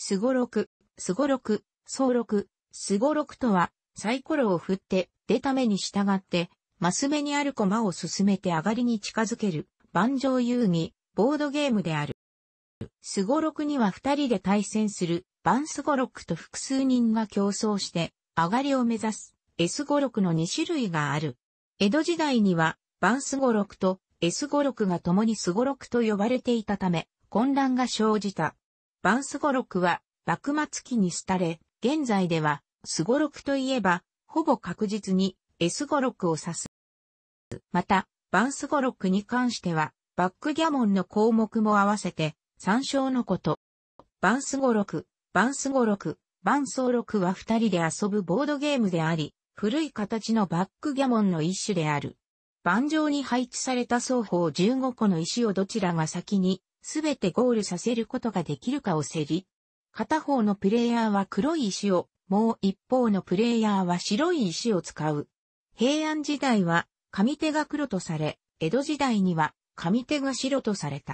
すごろく、すごろく、ろく、すごろくとは、サイコロを振って、出た目に従って、マス目にある駒を進めて上がりに近づける、盤上遊戯、ボードゲームである。すごろくには二人で対戦する、バンスゴロクと複数人が競争して、上がりを目指す、S ゴロクの2種類がある。江戸時代には、バンスゴロクと S ゴロクが共にスゴロクと呼ばれていたため、混乱が生じた。バンスゴロクは幕末期に廃れ、現在ではスゴロクといえば、ほぼ確実に S ゴロクを指す。また、バンスゴロクに関しては、バックギャモンの項目も合わせて参照のこと。バンスゴロク、バンスゴロク、バンソーロクは二人で遊ぶボードゲームであり、古い形のバックギャモンの一種である。盤上に配置された双方15個の石をどちらが先にすべてゴールさせることができるかを競り、片方のプレイヤーは黒い石を、もう一方のプレイヤーは白い石を使う。平安時代は上手が黒とされ、江戸時代には上手が白とされた。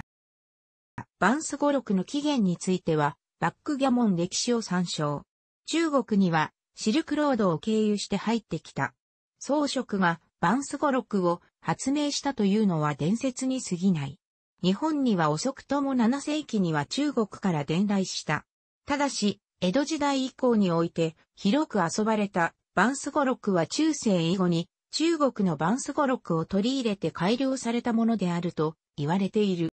バンス語録の起源については、バックギャモン歴史を参照。中国にはシルクロードを経由して入ってきた。装飾がバンス語録を発明したというのは伝説に過ぎない。日本には遅くとも7世紀には中国から伝来した。ただし、江戸時代以降において広く遊ばれたバンス語録は中世以後に中国のバンス語録を取り入れて改良されたものであると言われている。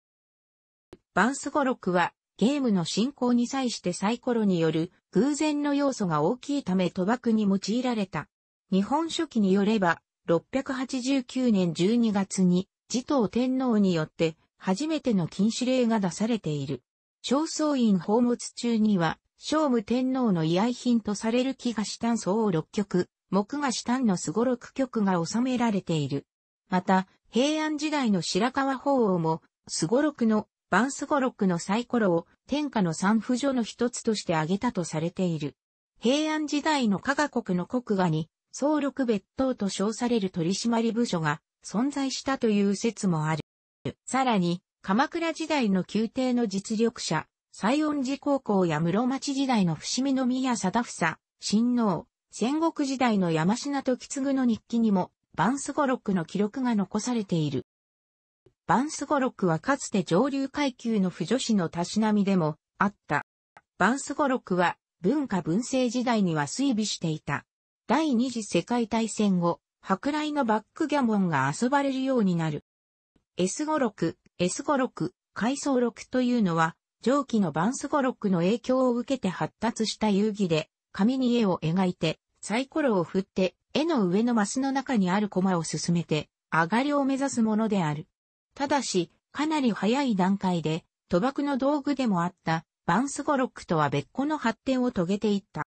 バンス語録はゲームの進行に際してサイコロによる偶然の要素が大きいため賭博に用いられた。日本書紀によれば689年12月に持統天皇によって初めての禁止令が出されている。正倉院宝物中には、聖武天皇の遺愛品とされる木菓子炭層を6曲、木菓子炭のすご6曲が収められている。また、平安時代の白川法王も、すご6の、万すご6のサイコロを天下の三不女の一つとして挙げたとされている。平安時代の加賀国の国画に、総六別当と称される取締部署が存在したという説もある。さらに、鎌倉時代の宮廷の実力者、西園寺高校や室町時代の伏見宮貞房、親王、戦国時代の山品時継の日記にも、バンスゴロックの記録が残されている。バンスゴロックはかつて上流階級の婦女子のたしなみでもあった。バンスゴロックは文化文政時代には衰微していた。第二次世界大戦後、舶来のバックギャモンが遊ばれるようになる。S 語録、S 語録、階層録というのは、上記のバンス語録の影響を受けて発達した遊戯で、紙に絵を描いて、サイコロを振って、絵の上のマスの中にあるコマを進めて、上がりを目指すものである。ただし、かなり早い段階で、賭博の道具でもあった、バンス語録とは別個の発展を遂げていった。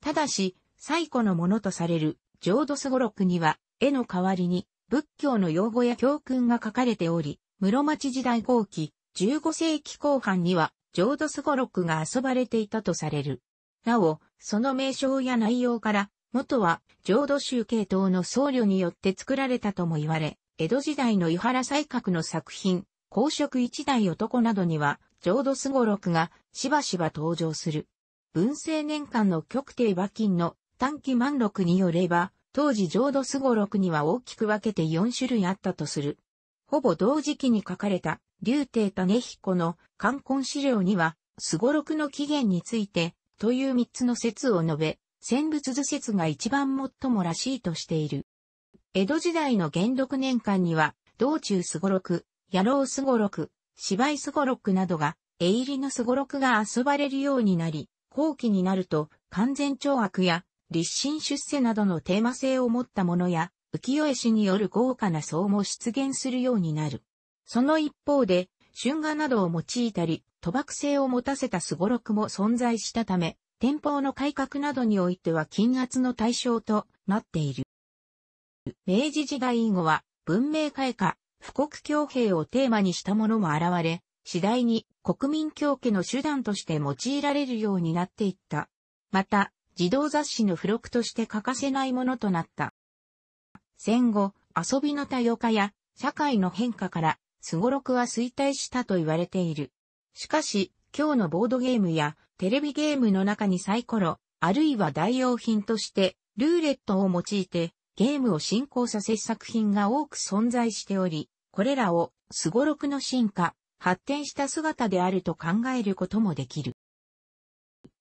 ただし、最古のものとされる、浄土ス語録には、絵の代わりに、仏教の用語や教訓が書かれており、室町時代後期、15世紀後半には、浄土すごろくが遊ばれていたとされる。なお、その名称や内容から、元は浄土宗系統の僧侶によって作られたとも言われ、江戸時代の伊原西閣の作品、公職一代男などには、浄土すごろくがしばしば登場する。文政年間の極定馬金の短期満録によれば、当時浄土すごろくには大きく分けて4種類あったとする。ほぼ同時期に書かれた、竜帝種彦の冠婚資料には、すごろくの起源について、という3つの説を述べ、戦仏図説が一番最もらしいとしている。江戸時代の元禄年間には、道中すごろく、野郎すごろく、芝居すごろくなどが、絵入りのすごろくが遊ばれるようになり、後期になると、完全懲悪や立身出世などのテーマ性を持ったものや、浮世絵師による豪華な層も出現するようになる。その一方で、春画などを用いたり、賭博性を持たせたすごろくも存在したため、天保の改革などにおいては金圧の対象となっている。明治時代以後は文明開化、富国強兵をテーマにしたものも現れ、次第に国民強化の手段として用いられるようになっていった。また、児童雑誌の付録として欠かせないものとなった。戦後、遊びの多様化や社会の変化から、すごろくは衰退したと言われている。しかし、今日のボードゲームやテレビゲームの中にサイコロ、あるいは代用品として、ルーレットを用いて、ゲームを進行させ作品が多く存在しており、これらを、すごろくの進化、発展した姿であると考えることもできる。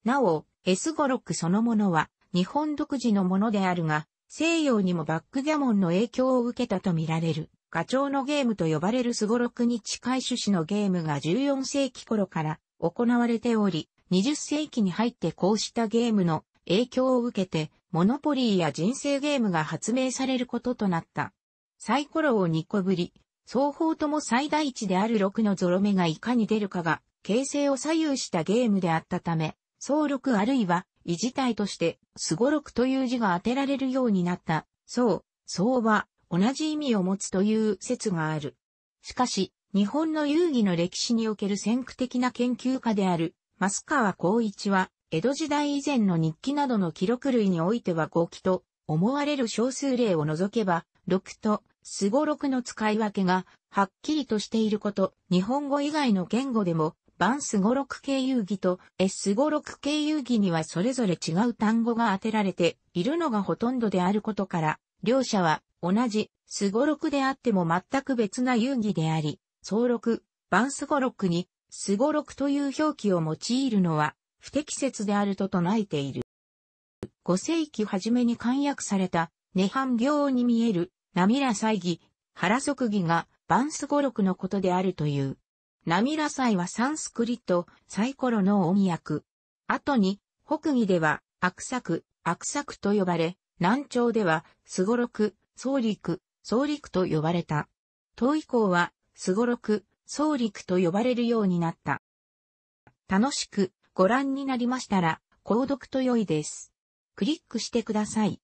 なお、S56 そのものは日本独自のものであるが、西洋にもバックギャモンの影響を受けたとみられる、ガチョウのゲームと呼ばれるスゴロクに近い種子のゲームが14世紀頃から行われており、20世紀に入ってこうしたゲームの影響を受けて、モノポリーや人生ゲームが発明されることとなった。サイコロを2個ぶり、双方とも最大値である6のゾロ目がいかに出るかが、形勢を左右したゲームであったため、総録あるいは、異字体として、すごろくという字が当てられるようになった、そう、相は、同じ意味を持つという説がある。しかし、日本の遊戯の歴史における先駆的な研究家である、増川光一は、江戸時代以前の日記などの記録類においては合期と思われる少数例を除けば、6とすごろくの使い分けがはっきりとしていること、日本語以外の言語でもバンスゴロク系遊戯と S ゴロク系遊戯にはそれぞれ違う単語が当てられているのがほとんどであることから、両者は同じスゴロクであっても全く別な遊戯であり、総録、ンスゴロクにスゴロクという表記を用いるのは不適切であると唱えている。5世紀初めに簡約された、涅槃行に見える、ナミラ祭儀、原則儀が、バンスロクのことであるという。ナミラ祭はサンスクリット、サイコロの音訳。後に、北魏では、悪作、悪作と呼ばれ、南朝では、すごろく、総陸、総陸と呼ばれた。遠以降は、すごろく、総陸と呼ばれるようになった。楽しくご覧になりましたら、購読と良いです。クリックしてください。